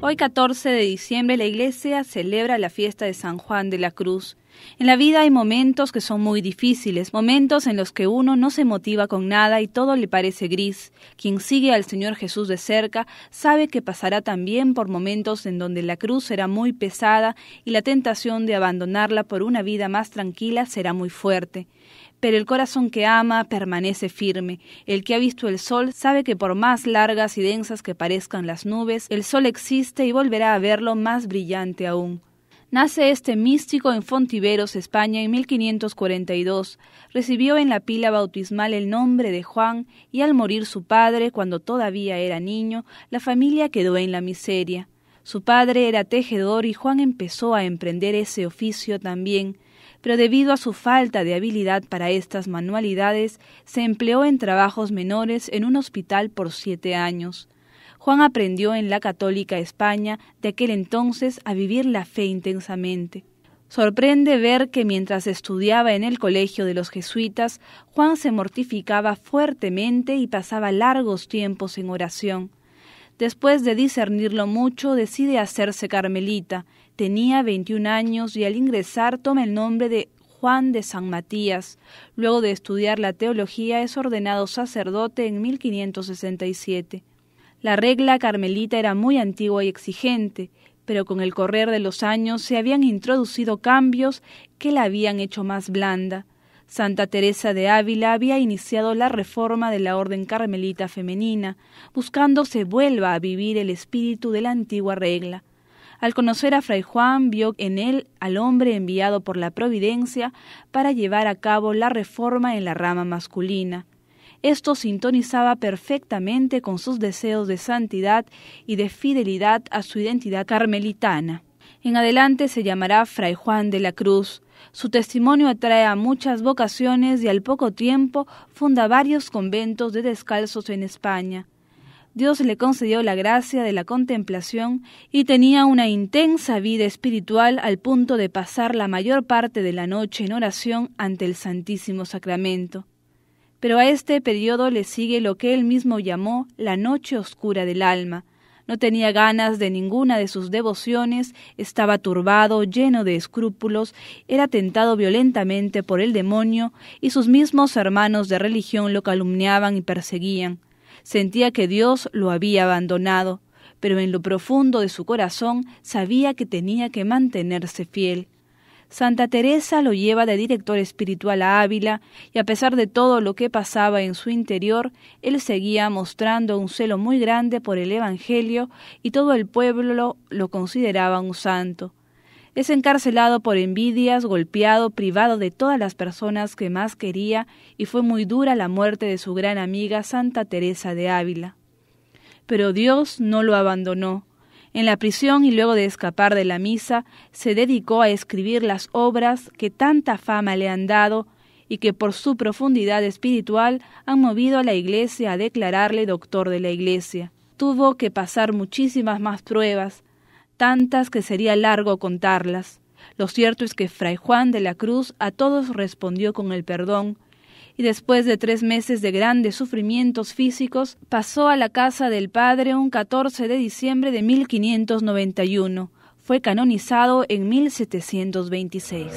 Hoy 14 de diciembre la iglesia celebra la fiesta de San Juan de la Cruz. En la vida hay momentos que son muy difíciles, momentos en los que uno no se motiva con nada y todo le parece gris. Quien sigue al Señor Jesús de cerca sabe que pasará también por momentos en donde la cruz será muy pesada y la tentación de abandonarla por una vida más tranquila será muy fuerte. Pero el corazón que ama permanece firme. El que ha visto el sol sabe que por más largas y densas que parezcan las nubes, el sol existe y volverá a verlo más brillante aún. Nace este místico en Fontiveros, España, en 1542. Recibió en la pila bautismal el nombre de Juan y al morir su padre, cuando todavía era niño, la familia quedó en la miseria. Su padre era tejedor y Juan empezó a emprender ese oficio también pero debido a su falta de habilidad para estas manualidades, se empleó en trabajos menores en un hospital por siete años. Juan aprendió en la católica España de aquel entonces a vivir la fe intensamente. Sorprende ver que mientras estudiaba en el colegio de los jesuitas, Juan se mortificaba fuertemente y pasaba largos tiempos en oración. Después de discernirlo mucho, decide hacerse carmelita. Tenía veintiún años y al ingresar toma el nombre de Juan de San Matías. Luego de estudiar la teología es ordenado sacerdote en 1567. La regla carmelita era muy antigua y exigente, pero con el correr de los años se habían introducido cambios que la habían hecho más blanda. Santa Teresa de Ávila había iniciado la reforma de la orden carmelita femenina, buscando se vuelva a vivir el espíritu de la antigua regla. Al conocer a Fray Juan, vio en él al hombre enviado por la Providencia para llevar a cabo la reforma en la rama masculina. Esto sintonizaba perfectamente con sus deseos de santidad y de fidelidad a su identidad carmelitana. En adelante se llamará Fray Juan de la Cruz. Su testimonio atrae a muchas vocaciones y al poco tiempo funda varios conventos de descalzos en España. Dios le concedió la gracia de la contemplación y tenía una intensa vida espiritual al punto de pasar la mayor parte de la noche en oración ante el Santísimo Sacramento. Pero a este periodo le sigue lo que él mismo llamó la noche oscura del alma, no tenía ganas de ninguna de sus devociones, estaba turbado, lleno de escrúpulos, era tentado violentamente por el demonio y sus mismos hermanos de religión lo calumniaban y perseguían. Sentía que Dios lo había abandonado, pero en lo profundo de su corazón sabía que tenía que mantenerse fiel. Santa Teresa lo lleva de director espiritual a Ávila y a pesar de todo lo que pasaba en su interior, él seguía mostrando un celo muy grande por el Evangelio y todo el pueblo lo consideraba un santo. Es encarcelado por envidias, golpeado, privado de todas las personas que más quería y fue muy dura la muerte de su gran amiga Santa Teresa de Ávila. Pero Dios no lo abandonó. En la prisión y luego de escapar de la misa, se dedicó a escribir las obras que tanta fama le han dado y que por su profundidad espiritual han movido a la Iglesia a declararle doctor de la Iglesia. Tuvo que pasar muchísimas más pruebas, tantas que sería largo contarlas. Lo cierto es que Fray Juan de la Cruz a todos respondió con el perdón, y después de tres meses de grandes sufrimientos físicos, pasó a la casa del padre un 14 de diciembre de 1591. Fue canonizado en 1726.